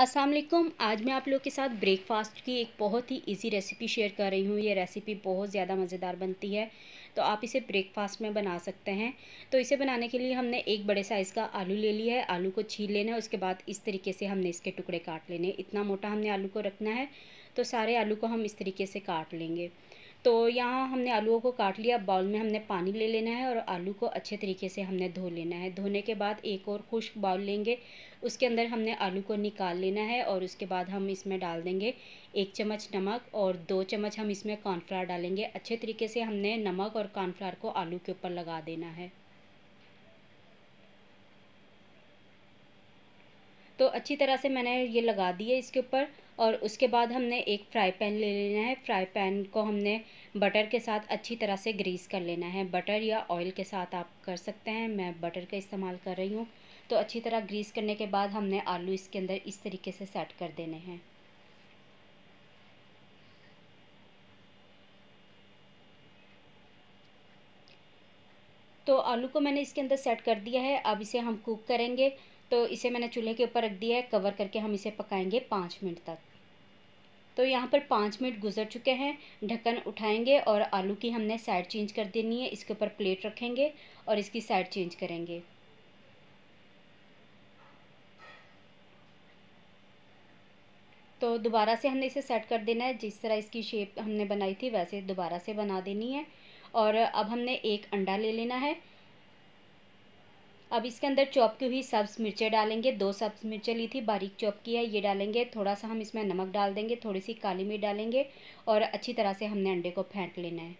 असलम आज मैं आप लोग के साथ ब्रेकफास्ट की एक बहुत ही इजी रेसिपी शेयर कर रही हूँ ये रेसिपी बहुत ज़्यादा मज़ेदार बनती है तो आप इसे ब्रेकफास्ट में बना सकते हैं तो इसे बनाने के लिए हमने एक बड़े साइज़ का आलू ले लिया है आलू को छील लेना है उसके बाद इस तरीके से हमने इसके टुकड़े काट लेने इतना मोटा हमने आलू को रखना है तो सारे आलू को हम इस तरीके से काट लेंगे तो यहाँ हमने आलूओं को काट लिया बाउल में हमने पानी ले लेना है और आलू को अच्छे तरीके से हमने धो लेना है धोने के बाद एक और खुश्क बाउल लेंगे उसके अंदर हमने आलू को निकाल लेना है और उसके बाद हम इसमें डाल देंगे एक चम्मच नमक और दो चम्मच हम इसमें कॉर्नफ्लावर डालेंगे अच्छे तरीके से हमने नमक और कॉर्नफ्लावर को आलू के ऊपर लगा देना है तो अच्छी तरह से मैंने ये लगा दिए है इसके ऊपर और उसके बाद हमने एक फ्राई पैन ले लेना है फ्राई पैन को हमने बटर के साथ अच्छी तरह से ग्रीस कर लेना है बटर या ऑयल के साथ आप कर सकते हैं मैं बटर का इस्तेमाल कर रही हूँ तो अच्छी तरह ग्रीस करने के बाद हमने आलू इसके अंदर इस तरीके से सेट कर देने हैं तो आलू को मैंने इसके अंदर सेट कर दिया है अब इसे हम कुक करेंगे तो इसे मैंने चूल्हे के ऊपर रख दिया है कवर करके हम इसे पकाएंगे पाँच मिनट तक तो यहाँ पर पाँच मिनट गुजर चुके हैं ढक्कन उठाएंगे और आलू की हमने साइड चेंज कर देनी है इसके ऊपर प्लेट रखेंगे और इसकी साइड चेंज करेंगे तो दोबारा से हमने इसे सेट कर देना है जिस तरह इसकी शेप हमने बनाई थी वैसे दोबारा से बना देनी है और अब हमने एक अंडा ले लेना है अब इसके अंदर चॉप की हुई सब्ज़ मिर्चें डालेंगे दो सब्ज़ मिर्चें ली थी बारीक चॉप की है ये डालेंगे थोड़ा सा हम इसमें नमक डाल देंगे थोड़ी सी काली मिर्च डालेंगे और अच्छी तरह से हमने अंडे को फेंट लेना है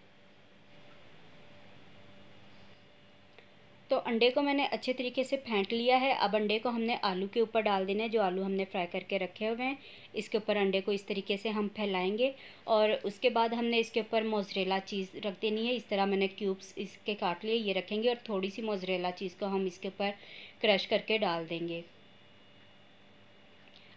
अंडे को मैंने अच्छे तरीके से फेंट लिया है अब अंडे को हमने आलू के ऊपर डाल देना है जो आलू हमने फ्राई करके रखे हुए हैं इसके ऊपर अंडे को इस तरीके से हम फैलाएंगे और उसके बाद हमने इसके ऊपर मोजरेला चीज़ रख देनी है इस तरह मैंने क्यूब्स इसके काट लिए ये रखेंगे और थोड़ी सी मोजरेला चीज़ को हम इसके ऊपर क्रश करके डाल देंगे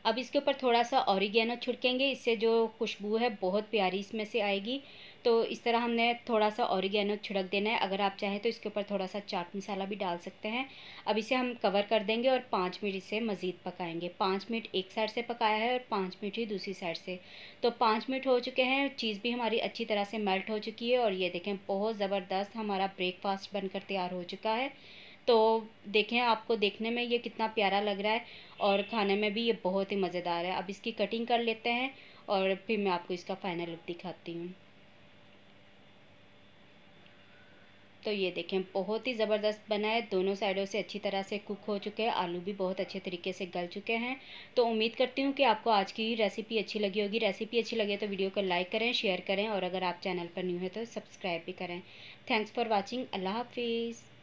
अब इसके ऊपर थोड़ा सा औरिगेनो छिड़केंगे इससे जो खुशबू है बहुत प्यारी इसमें से आएगी तो इस तरह हमने थोड़ा सा औरिगेनो छिड़क देना है अगर आप चाहें तो इसके ऊपर थोड़ा सा चाट मसाला भी डाल सकते हैं अब इसे हम कवर कर देंगे और पाँच मिनट इसे मज़ीद पकाएंगे पाँच मिनट एक साइड से पकाया है और पाँच मिनट ही दूसरी साइड से तो पाँच मिनट हो चुके हैं चीज़ भी हमारी अच्छी तरह से मेल्ट हो चुकी है और ये देखें बहुत ज़बरदस्त हमारा ब्रेकफास्ट बनकर तैयार हो चुका है तो देखें आपको देखने में ये कितना प्यारा लग रहा है और खाने में भी ये बहुत ही मज़ेदार है अब इसकी कटिंग कर लेते हैं और फिर मैं आपको इसका फ़ाइनल लुक दिखाती हूँ तो ये देखें बहुत ही ज़बरदस्त बना है दोनों साइडों से अच्छी तरह से कुक हो चुके हैं आलू भी बहुत अच्छे तरीके से गल चुके हैं तो उम्मीद करती हूँ कि आपको आज की रेसिपी अच्छी लगी होगी रेसिपी अच्छी लगे तो वीडियो को लाइक करें शेयर करें और अगर आप चैनल पर न्यू है तो सब्सक्राइब भी करें थैंक्स फॉर वॉचिंग अल्लाह हाफिज़